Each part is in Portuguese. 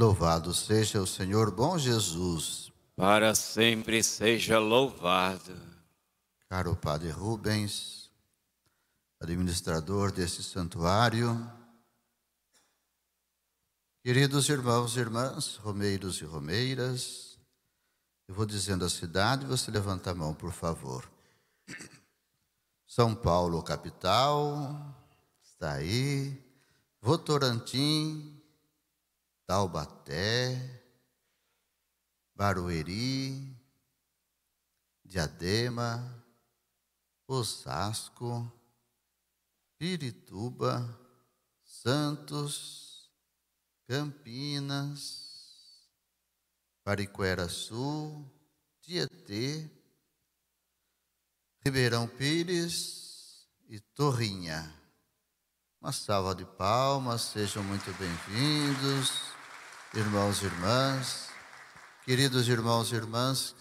Louvado seja o Senhor bom Jesus. Para sempre seja louvado. Caro Padre Rubens, administrador desse santuário, queridos irmãos e irmãs, romeiros e romeiras, eu vou dizendo a cidade, você levanta a mão, por favor. São Paulo, capital, está aí. Votorantim, Taubaté, Barueri, Diadema, Osasco, Pirituba, Santos, Campinas, Pariquera Sul, Tietê, Ribeirão Pires e Torrinha. Uma salva de palmas, sejam muito bem-vindos irmãos e irmãs, queridos irmãos e irmãs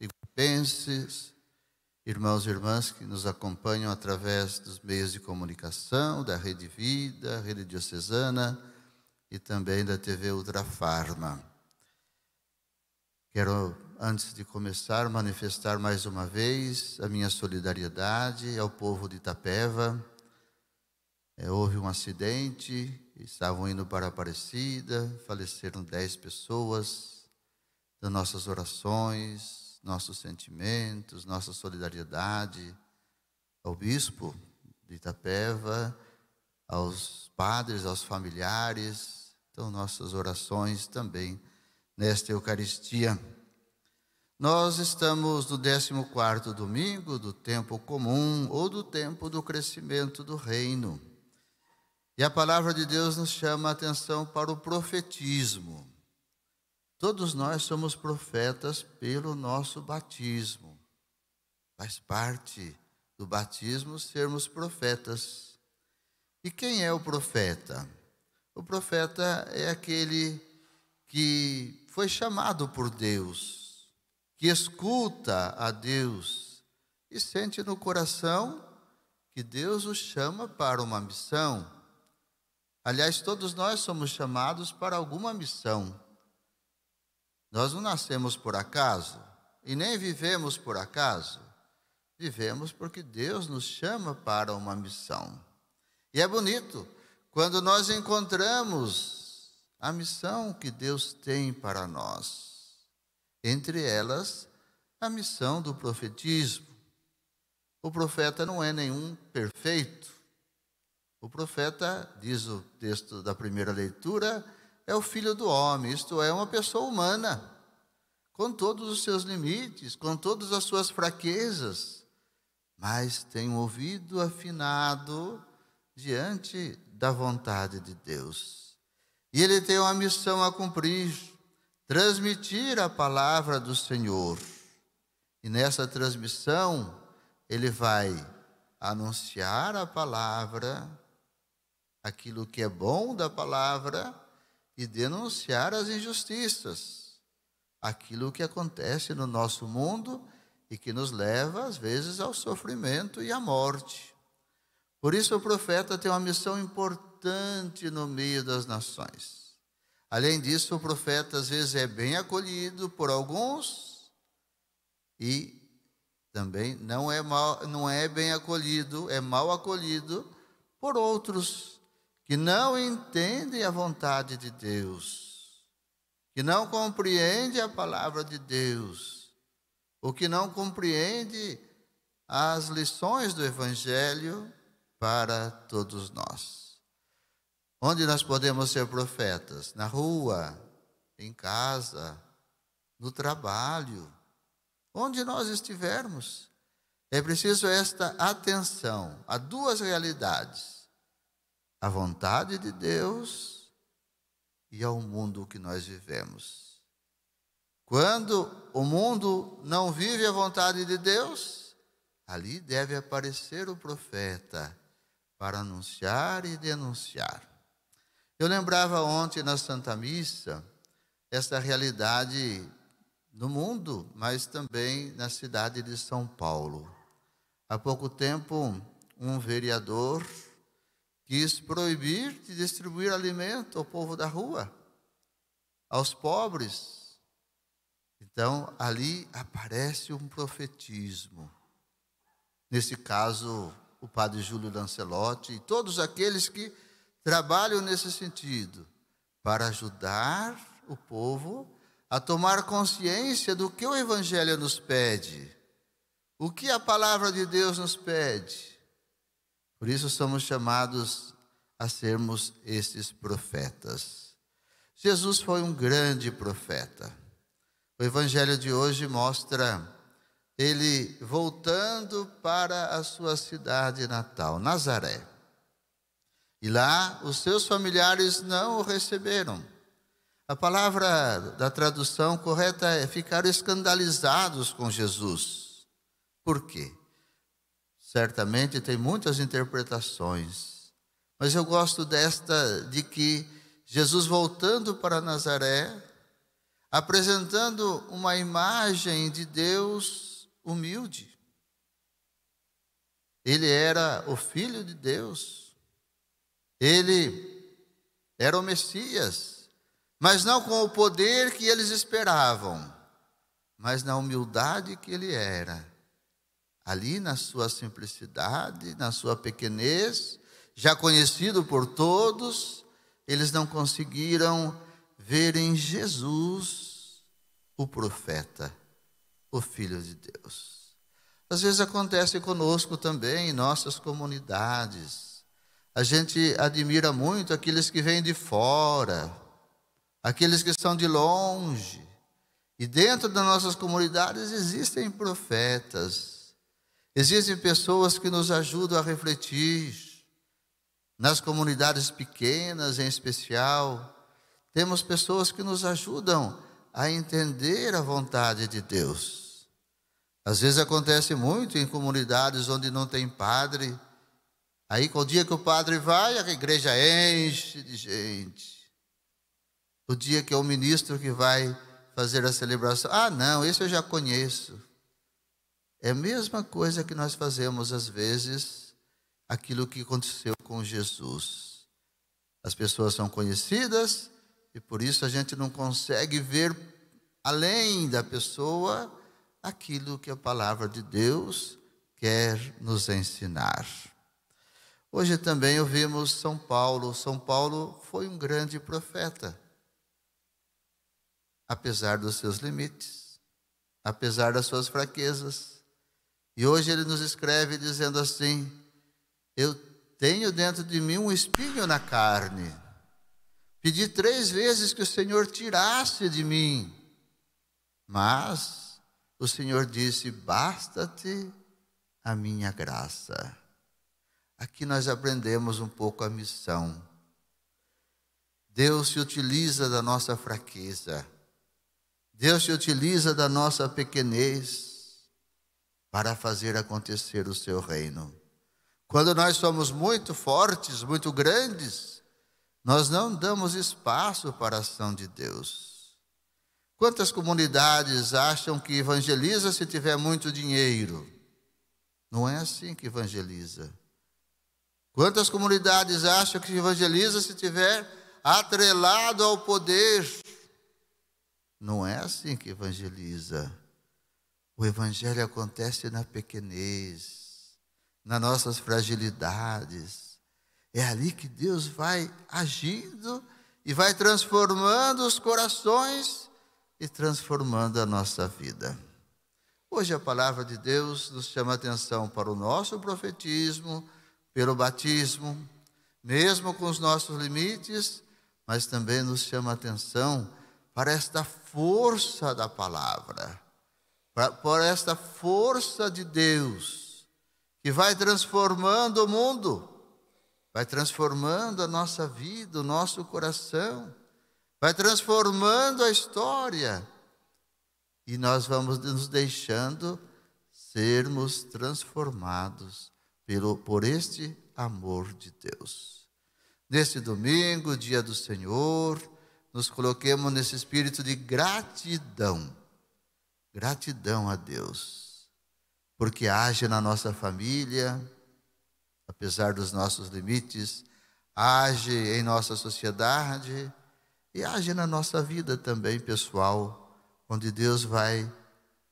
iguapenses, irmãos e irmãs que nos acompanham através dos meios de comunicação, da Rede Vida, Rede Diocesana e também da TV Ultrafarma. Quero, antes de começar, manifestar mais uma vez a minha solidariedade ao povo de Itapeva, é, houve um acidente, estavam indo para Aparecida, faleceram dez pessoas. Das nossas orações, nossos sentimentos, nossa solidariedade ao bispo de Itapeva, aos padres, aos familiares. Então, nossas orações também nesta Eucaristia. Nós estamos no 14 domingo do tempo comum ou do tempo do crescimento do reino. E a palavra de Deus nos chama a atenção para o profetismo. Todos nós somos profetas pelo nosso batismo. Faz parte do batismo sermos profetas. E quem é o profeta? O profeta é aquele que foi chamado por Deus, que escuta a Deus e sente no coração que Deus o chama para uma missão Aliás, todos nós somos chamados para alguma missão. Nós não nascemos por acaso e nem vivemos por acaso. Vivemos porque Deus nos chama para uma missão. E é bonito quando nós encontramos a missão que Deus tem para nós. Entre elas, a missão do profetismo. O profeta não é nenhum perfeito. O profeta, diz o texto da primeira leitura, é o filho do homem, isto é, uma pessoa humana, com todos os seus limites, com todas as suas fraquezas, mas tem um ouvido afinado diante da vontade de Deus. E ele tem uma missão a cumprir: transmitir a palavra do Senhor. E nessa transmissão, ele vai anunciar a palavra, aquilo que é bom da palavra e denunciar as injustiças, aquilo que acontece no nosso mundo e que nos leva, às vezes, ao sofrimento e à morte. Por isso, o profeta tem uma missão importante no meio das nações. Além disso, o profeta, às vezes, é bem acolhido por alguns e também não é, mal, não é bem acolhido, é mal acolhido por outros que não entendem a vontade de Deus, que não compreende a palavra de Deus, ou que não compreende as lições do Evangelho para todos nós. Onde nós podemos ser profetas? Na rua, em casa, no trabalho, onde nós estivermos. É preciso esta atenção a duas realidades à vontade de Deus e ao mundo que nós vivemos. Quando o mundo não vive a vontade de Deus, ali deve aparecer o profeta para anunciar e denunciar. Eu lembrava ontem na Santa Missa essa realidade no mundo, mas também na cidade de São Paulo. Há pouco tempo, um vereador quis proibir de distribuir alimento ao povo da rua, aos pobres. Então, ali aparece um profetismo. Nesse caso, o padre Júlio Lancelotti e todos aqueles que trabalham nesse sentido, para ajudar o povo a tomar consciência do que o Evangelho nos pede, o que a palavra de Deus nos pede por isso somos chamados a sermos esses profetas. Jesus foi um grande profeta. O evangelho de hoje mostra ele voltando para a sua cidade natal, Nazaré. E lá os seus familiares não o receberam. A palavra da tradução correta é ficaram escandalizados com Jesus. Por quê? Certamente tem muitas interpretações, mas eu gosto desta de que Jesus voltando para Nazaré, apresentando uma imagem de Deus humilde. Ele era o filho de Deus. Ele era o Messias, mas não com o poder que eles esperavam, mas na humildade que ele era ali na sua simplicidade, na sua pequenez, já conhecido por todos, eles não conseguiram ver em Jesus o profeta, o Filho de Deus. Às vezes acontece conosco também em nossas comunidades. A gente admira muito aqueles que vêm de fora, aqueles que são de longe. E dentro das nossas comunidades existem profetas, Existem pessoas que nos ajudam a refletir, nas comunidades pequenas em especial. Temos pessoas que nos ajudam a entender a vontade de Deus. Às vezes acontece muito em comunidades onde não tem padre. Aí, com o dia que o padre vai, a igreja enche de gente. O dia que é o ministro que vai fazer a celebração. Ah, não, esse eu já conheço. É a mesma coisa que nós fazemos às vezes, aquilo que aconteceu com Jesus. As pessoas são conhecidas e por isso a gente não consegue ver além da pessoa aquilo que a palavra de Deus quer nos ensinar. Hoje também ouvimos São Paulo. São Paulo foi um grande profeta, apesar dos seus limites, apesar das suas fraquezas e hoje ele nos escreve dizendo assim: Eu tenho dentro de mim um espinho na carne. Pedi três vezes que o Senhor tirasse de mim. Mas o Senhor disse: Basta-te a minha graça. Aqui nós aprendemos um pouco a missão. Deus se utiliza da nossa fraqueza. Deus se utiliza da nossa pequenez para fazer acontecer o seu reino. Quando nós somos muito fortes, muito grandes, nós não damos espaço para a ação de Deus. Quantas comunidades acham que evangeliza se tiver muito dinheiro? Não é assim que evangeliza. Quantas comunidades acham que evangeliza se tiver atrelado ao poder? Não é assim que evangeliza. O Evangelho acontece na pequenez, nas nossas fragilidades. É ali que Deus vai agindo e vai transformando os corações e transformando a nossa vida. Hoje a palavra de Deus nos chama atenção para o nosso profetismo, pelo batismo, mesmo com os nossos limites, mas também nos chama atenção para esta força da palavra por esta força de Deus que vai transformando o mundo, vai transformando a nossa vida, o nosso coração, vai transformando a história. E nós vamos nos deixando sermos transformados pelo, por este amor de Deus. Neste domingo, dia do Senhor, nos coloquemos nesse espírito de gratidão Gratidão a Deus, porque age na nossa família, apesar dos nossos limites, age em nossa sociedade e age na nossa vida também pessoal, onde Deus vai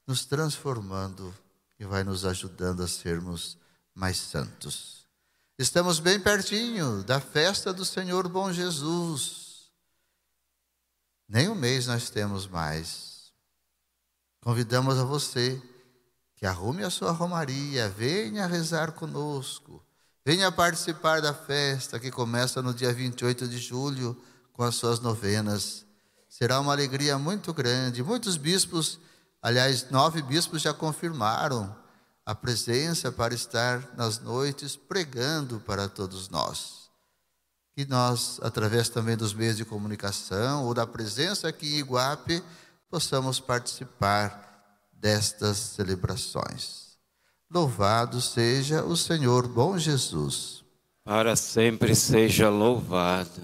nos transformando e vai nos ajudando a sermos mais santos. Estamos bem pertinho da festa do Senhor Bom Jesus. Nem um mês nós temos mais. Convidamos a você que arrume a sua romaria, venha rezar conosco, venha participar da festa que começa no dia 28 de julho com as suas novenas. Será uma alegria muito grande. Muitos bispos, aliás, nove bispos já confirmaram a presença para estar nas noites pregando para todos nós. E nós, através também dos meios de comunicação ou da presença aqui em Iguape, possamos participar destas celebrações. Louvado seja o Senhor bom Jesus. Para sempre seja louvado.